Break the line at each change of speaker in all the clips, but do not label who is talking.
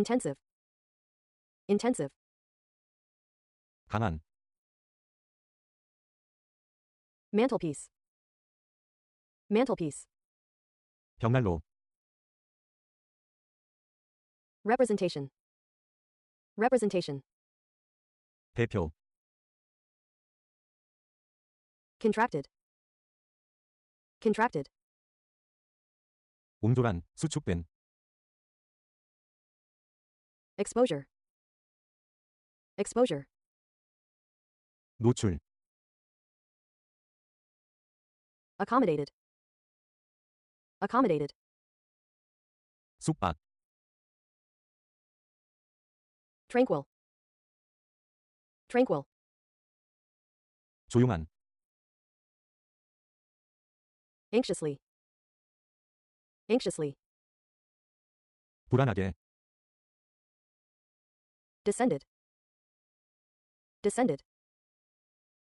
intensive intensive 강한 mantelpiece mantelpiece 벽난로 representation representation 대표 contracted contracted 옹졸한 수축된 exposure exposure 노출 accommodated accommodated 숙박 tranquil tranquil 조용한 anxiously anxiously 불안하게 descended descended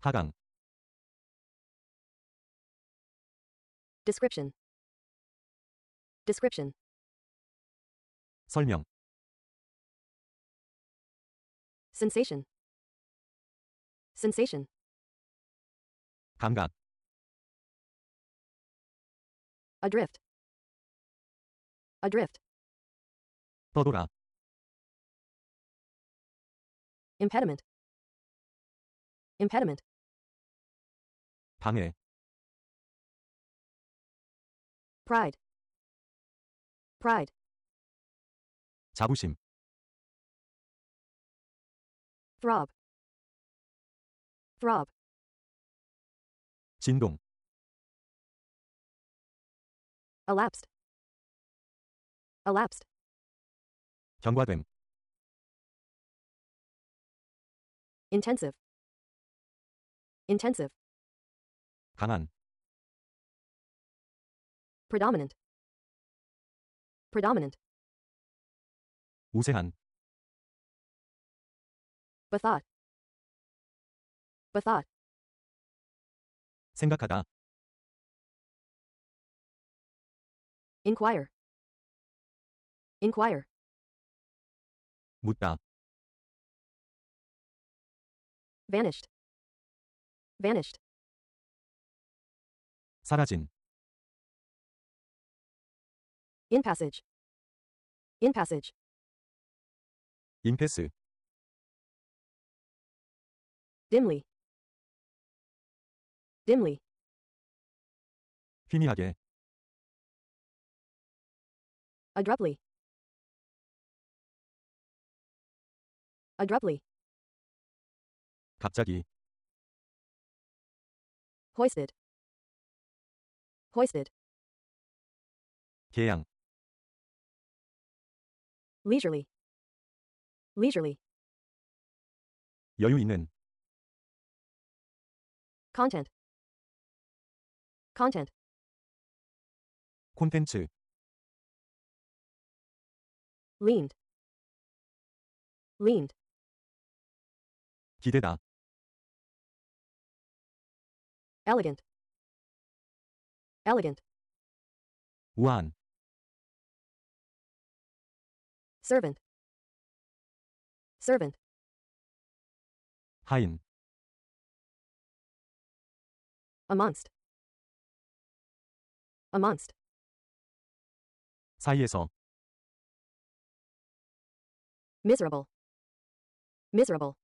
하강 description description 설명 sensation sensation 감각 adrift adrift 떠돌아 impediment impediment 방해 pride pride 자부심 throb throb 진동 elapsed elapsed 경과됨 intensive intensive 강한 predominant predominant 우세한 bathat bathat 생각하다 inquire inquire 묻다 vanished, vanished. 사라진. In passage, in passage. 임패스. dimly, dimly. 희미하게. abruptly, abruptly. 갑자기 hoisted hoisted 개양 leisurely leisurely 여유 있는 content content 콘텐츠 leaned leaned 기대다 elegant elegant 1 servant servant hein amongst amongst 사이에서 miserable miserable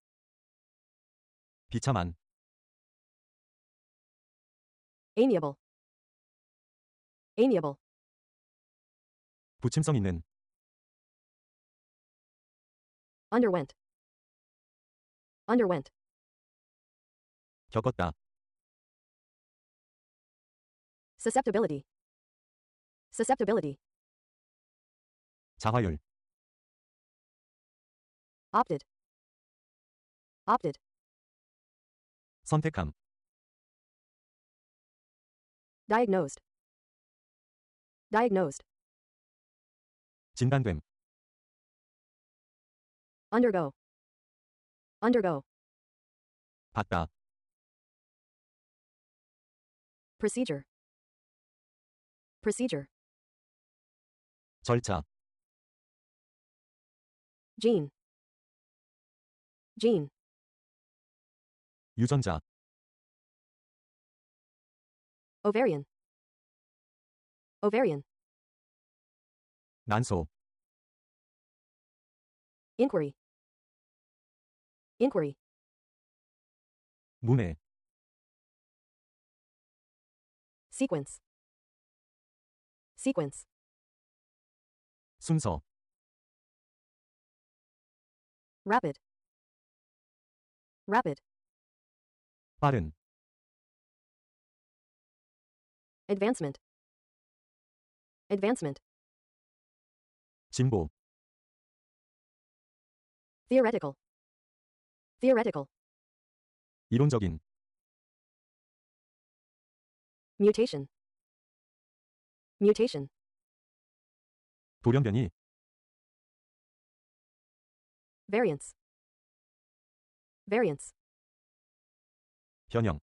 비참한 amiable amiable 부침성 있는 underwent underwent 겪었다 susceptibility susceptibility 자화율 opted opted 선택함 diagnosed diagnosed 진단됨 undergo undergo 받다 procedure procedure 절차 gene gene 유전자 ovarian ovarian 난소 inquiry inquiry 문해 sequence sequence 순서 rapid rapid 빠른 Advancement. Advancement. Symbol. Theoretical. Theoretical. 이론적인. Mutation. Mutation. 돌연변이. Variance. Variance. 변형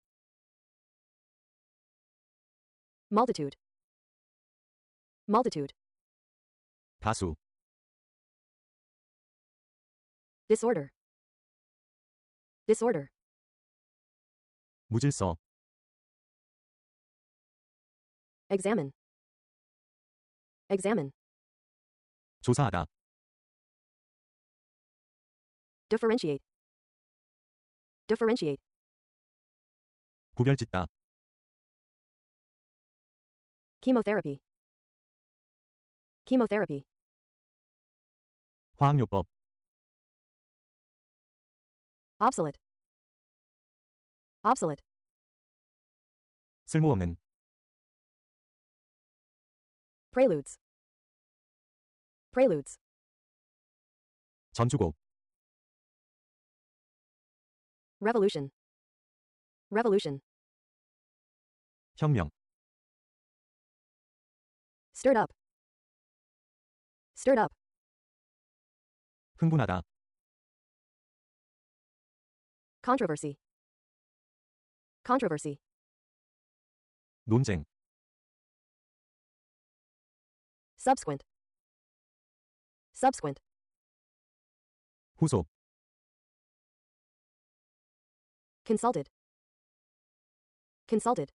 multitude multitude 다수 disorder disorder 무질서 examine examine 조사하다 differentiate differentiate 구별짓다 chemotherapy chemotherapy 화학요법 obsolete obsolete 쓸모없는 preludes preludes 전주곡 revolution revolution 혁명 stirred up stirred up 흥분하다 controversy controversy 논쟁 subsequent subsequent 후속 consulted consulted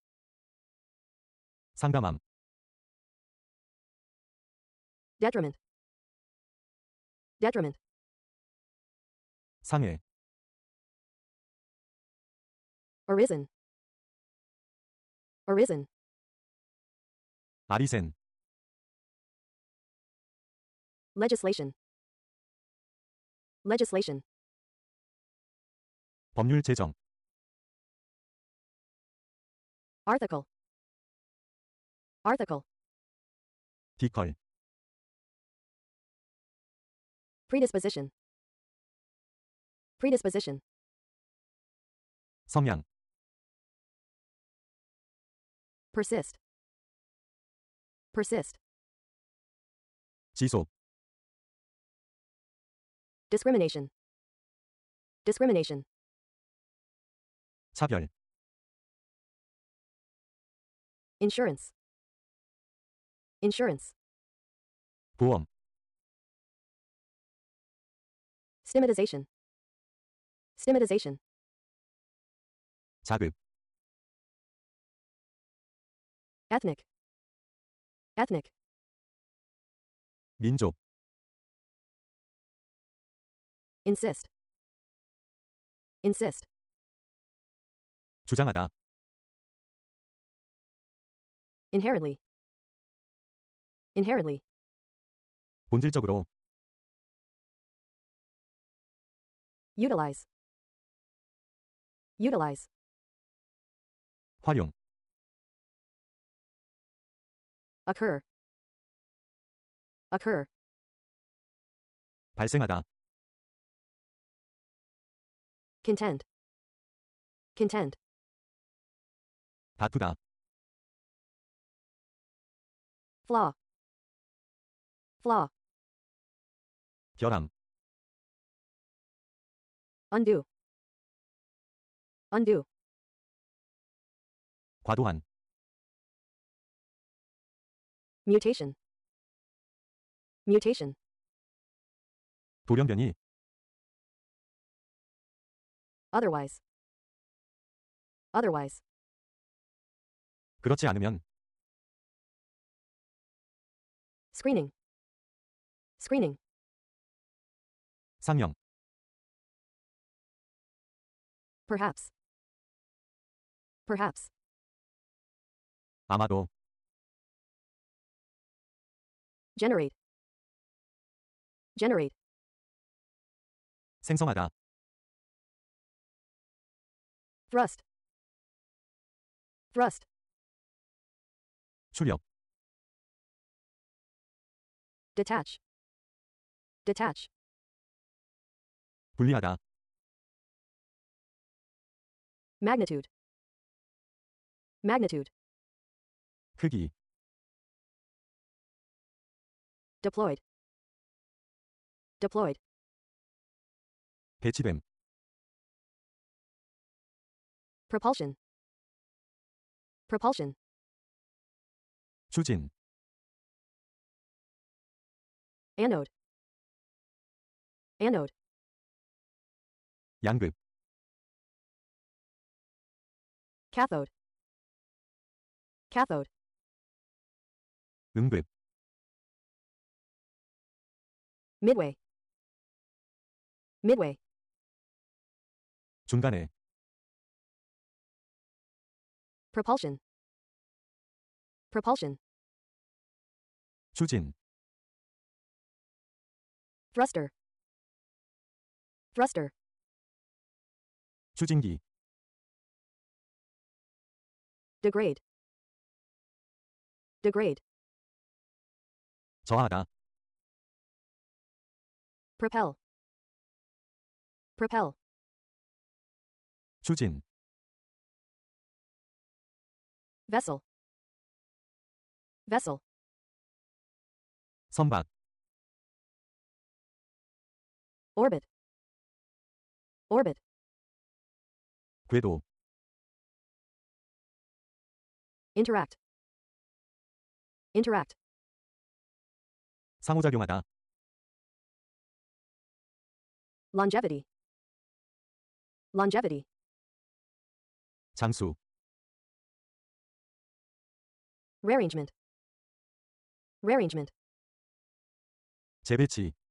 상담함 detriment detriment 상해 arisen arisen 아리센 legislation legislation 법률 제정 article article 디컬 predisposition predisposition 성향 persist persist 지속 discrimination discrimination 차별 insurance insurance 보험 Stigmatization. Stigmatization. 자급. Ethnic. Ethnic. 민족. Insist. Insist. 주장하다. Inherently. Inherently. 본질적으로. utilize utilize 활용 occur occur 발생하다 contend contend 다투다 flaw flaw 결함 undo undo 과도한 mutation mutation 돌연변이 otherwise otherwise 그렇지 않으면 screening screening 상영 perhaps perhaps 아마도 generate generate 생성하다 thrust thrust 출력 detach detach 분리하다 magnitude magnitude 크기 deployed deployed 배치됨 propulsion propulsion 추진 anode anode 양극 cathode cathode 응급 midway midway 중간에 propulsion propulsion 추진 thruster thruster 추진기 degrade degrade 저하다 propel propel 추진 vessel vessel 선박 orbit orbit 궤도 interact interact 상호작용하다 longevity longevity 장수 rearrangement rearrangement 재배치